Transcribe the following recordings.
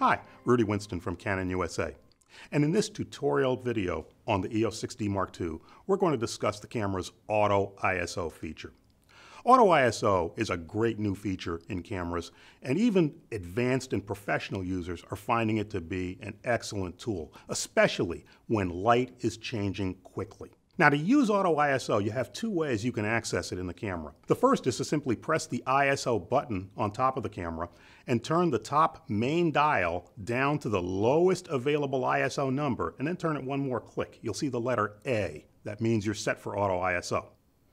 Hi, Rudy Winston from Canon USA. And in this tutorial video on the EOS 6D Mark II, we're going to discuss the camera's Auto ISO feature. Auto ISO is a great new feature in cameras, and even advanced and professional users are finding it to be an excellent tool, especially when light is changing quickly. Now to use Auto ISO, you have two ways you can access it in the camera. The first is to simply press the ISO button on top of the camera and turn the top main dial down to the lowest available ISO number and then turn it one more click. You'll see the letter A. That means you're set for Auto ISO.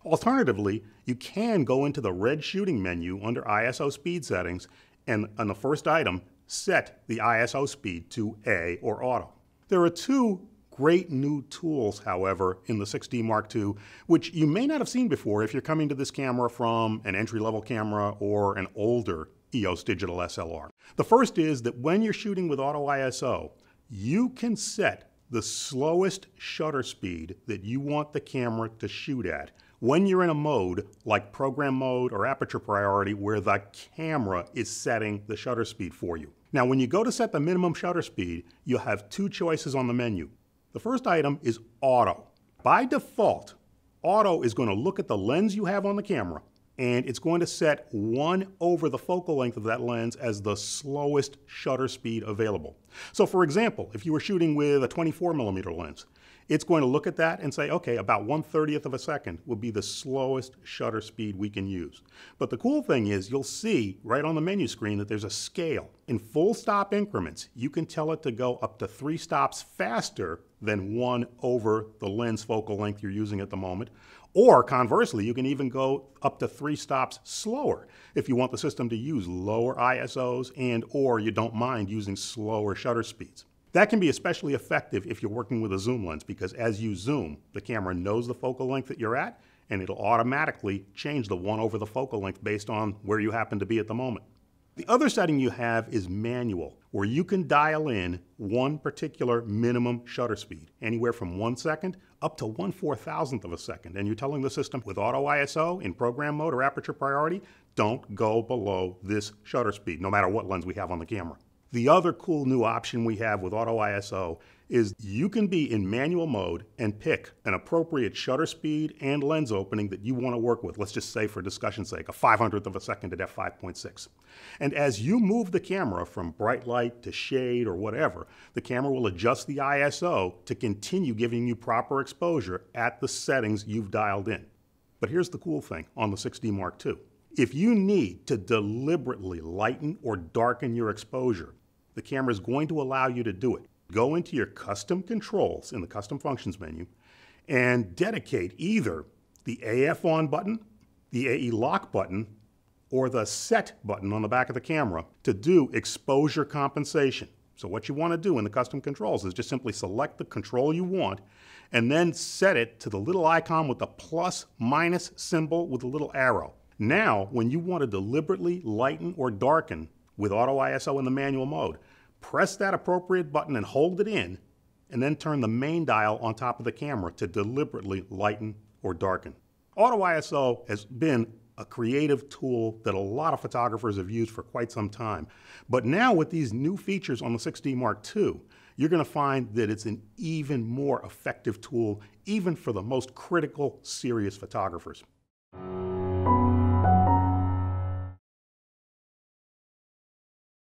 Alternatively, you can go into the red shooting menu under ISO speed settings and on the first item, set the ISO speed to A or auto. There are two great new tools, however, in the 6D Mark II, which you may not have seen before if you're coming to this camera from an entry-level camera or an older EOS digital SLR. The first is that when you're shooting with auto ISO, you can set the slowest shutter speed that you want the camera to shoot at when you're in a mode like program mode or aperture priority where the camera is setting the shutter speed for you. Now, when you go to set the minimum shutter speed, you'll have two choices on the menu. The first item is auto. By default, auto is going to look at the lens you have on the camera and it's going to set one over the focal length of that lens as the slowest shutter speed available. So for example, if you were shooting with a 24 millimeter lens, it's going to look at that and say, okay, about 1 30th of a second will be the slowest shutter speed we can use. But the cool thing is you'll see right on the menu screen that there's a scale. In full stop increments, you can tell it to go up to three stops faster than one over the lens focal length you're using at the moment. Or conversely, you can even go up to three stops slower if you want the system to use lower ISOs and or you don't mind using slower shutter speeds. That can be especially effective if you're working with a zoom lens because as you zoom, the camera knows the focal length that you're at and it'll automatically change the one over the focal length based on where you happen to be at the moment. The other setting you have is manual, where you can dial in one particular minimum shutter speed, anywhere from one second up to one four thousandth of a second. And you're telling the system with auto ISO in program mode or aperture priority, don't go below this shutter speed, no matter what lens we have on the camera. The other cool new option we have with Auto ISO is you can be in manual mode and pick an appropriate shutter speed and lens opening that you want to work with. Let's just say, for discussion's sake, a 500th of a second at f5.6. And as you move the camera from bright light to shade or whatever, the camera will adjust the ISO to continue giving you proper exposure at the settings you've dialed in. But here's the cool thing on the 6D Mark II. If you need to deliberately lighten or darken your exposure, the camera is going to allow you to do it. Go into your custom controls in the custom functions menu and dedicate either the AF on button, the AE lock button, or the set button on the back of the camera to do exposure compensation. So what you want to do in the custom controls is just simply select the control you want and then set it to the little icon with the plus minus symbol with a little arrow. Now, when you want to deliberately lighten or darken with auto ISO in the manual mode. Press that appropriate button and hold it in, and then turn the main dial on top of the camera to deliberately lighten or darken. Auto ISO has been a creative tool that a lot of photographers have used for quite some time. But now with these new features on the 6D Mark II, you're gonna find that it's an even more effective tool, even for the most critical, serious photographers.